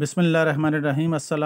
बिसमीम असल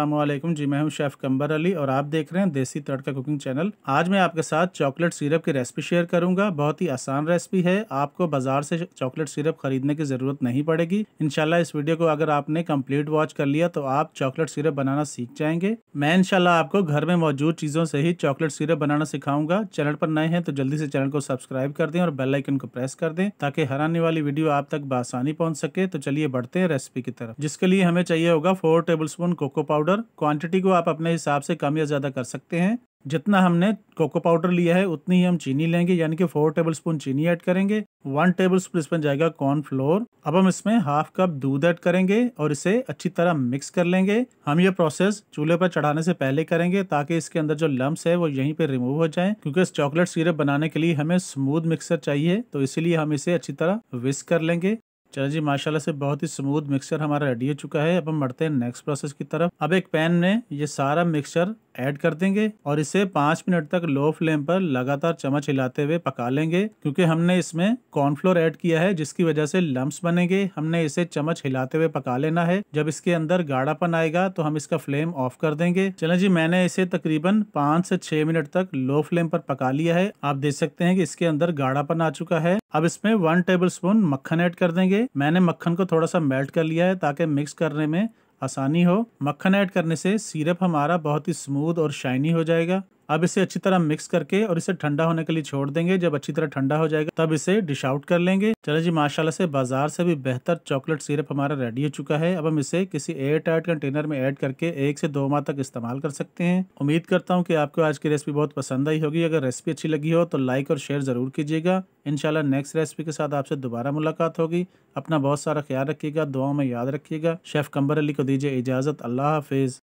जी मैं हूं शेफ़ कंबर अली और आप देख रहे हैं देसी तड़का कुकिंग चैनल आज मैं आपके साथ चॉकलेट सिरप की रेसिपी शेयर करूंगा बहुत ही आसान रेसिपी है आपको बाजार से चॉकलेट सिरप खरीदने की ज़रूरत नहीं पड़ेगी इनशाला इस वीडियो को अगर आपने कम्प्लीट वॉच कर लिया तो आप चॉकलेट सिरप बनाना सीख जाएंगे मैं इनशाला आपको घर में मौजूद चीज़ों से ही चॉकलेट सिरप बनाना सिखाऊंगा चैनल पर नए हैं तो जल्दी से चैनल को सब्सक्राइब कर दें और बेलाइकन को प्रेस कर दें ताकि हर आने वाली वीडियो आप तक बसानी पहुँच सके तो चलिए बढ़ते हैं रेसिपी की तरफ जिसके लिए हमें चाहिए होगा four tablespoon cocoa powder quantity को आप अपने हिसाब से कम या ज़्यादा कर सकते हैं जितना हमने कोको पाउडर लिया है उतनी ही हम चीनी लेंगे यानी कि फोर टेबल स्पून चीनी ऐड करेंगे वन टेबल स्पून इसमें जाएगा कॉर्न फ्लोर अब हम इसमें हाफ कप दूध ऐड करेंगे और इसे अच्छी तरह मिक्स कर लेंगे हम ये प्रोसेस चूल्हे पर चढ़ाने से पहले करेंगे ताकि इसके अंदर जो लम्ब है वो यहीं पे रिमूव हो जाए क्योंकि इस चॉकलेट सीरप बनाने के लिए हमें स्मूद मिक्सर चाहिए तो इसीलिए हम इसे अच्छी तरह विस्क कर लेंगे चलो जी माशाल्लाह से बहुत ही स्मूथ मिक्सचर हमारा रेडी हो चुका है अब हम बढ़ते हैं नेक्स्ट प्रोसेस की तरफ अब एक पैन में ये सारा मिक्सचर ऐड कर देंगे और इसे पांच मिनट तक लो फ्लेम पर लगातार चमच हिलाते हुए पका लेंगे क्योंकि हमने इसमें कॉर्नफ्लोर ऐड किया है जिसकी वजह से लम्ब बनेंगे हमने इसे चमच हिलाते हुए पका लेना है जब इसके अंदर गाढ़ापन आएगा तो हम इसका फ्लेम ऑफ कर देंगे चले जी मैंने इसे तकरीबन पांच से छह मिनट तक लो फ्लेम पर पका लिया है आप देख सकते हैं कि इसके अंदर गाढ़ापन आ चुका है अब इसमें वन टेबल स्पून मक्खन ऐड कर देंगे मैंने मक्खन को थोड़ा सा मेल्ट कर लिया है ताकि मिक्स करने में आसानी हो मक्खन ऐड करने से सिरप हमारा बहुत ही स्मूथ और शाइनी हो जाएगा अब इसे अच्छी तरह मिक्स करके और इसे ठंडा होने के लिए छोड़ देंगे जब अच्छी तरह ठंडा हो जाएगा तब इसे डिश आउट कर लेंगे चलो जी माशाल्लाह से बाजार से भी बेहतर चॉकलेट सिरप हमारा रेडी हो चुका है अब हम इसे किसी एयर टाइट कंटेनर में ऐड करके एक से दो माह तक इस्तेमाल कर सकते हैं उम्मीद करता हूँ की आपको आज की रेसिपी बहुत पसंद आई होगी अगर रेसिपी अच्छी लगी हो तो लाइक और शेयर ज़रूर कीजिएगा इनशाला नेक्स्ट रेसिपी के साथ आपसे दोबारा मुलाकात होगी अपना बहुत सारा ख्याल रखिएगा दुआओं में याद रखिएगा शेफ़ कम्बर अली को दीजिए इजाज़त अल्लाह हाफिज़